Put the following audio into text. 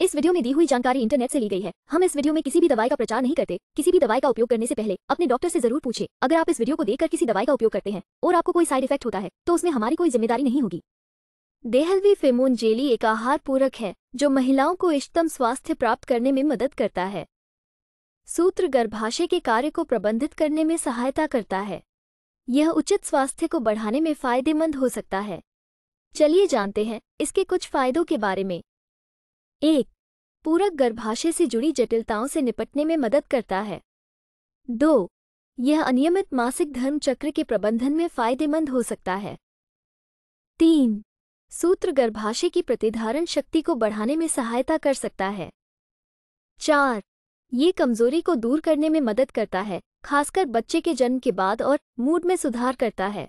इस वीडियो में दी हुई जानकारी इंटरनेट से ली गई है हम इस वीडियो में किसी भी दवाई का प्रचार नहीं करते किसी भी दवाई का उपयोग करने से पहले अपने डॉक्टर से जरूर पूछे अगर आप इस वीडियो को देखकर किसी दवाई का उपयोग करते हैं और आपको कोई साइड इफेक्ट होता है तो उसमें हमारी कोई जिम्मेदारी नहीं होगी देहलवी फेमोन जेली एक आहार पूरक है जो महिलाओं को इष्टतम स्वास्थ्य प्राप्त करने में मदद करता है सूत्र गर्भाशय के कार्य को प्रबंधित करने में सहायता करता है यह उचित स्वास्थ्य को बढ़ाने में फायदेमंद हो सकता है चलिए जानते हैं इसके कुछ फायदों के बारे में एक पूरक गर्भाशय से जुड़ी जटिलताओं से निपटने में मदद करता है दो यह अनियमित मासिक धर्म चक्र के प्रबंधन में फायदेमंद हो सकता है तीन सूत्र गर्भाशय की प्रतिधारण शक्ति को बढ़ाने में सहायता कर सकता है चार ये कमजोरी को दूर करने में मदद करता है खासकर बच्चे के जन्म के बाद और मूड में सुधार करता है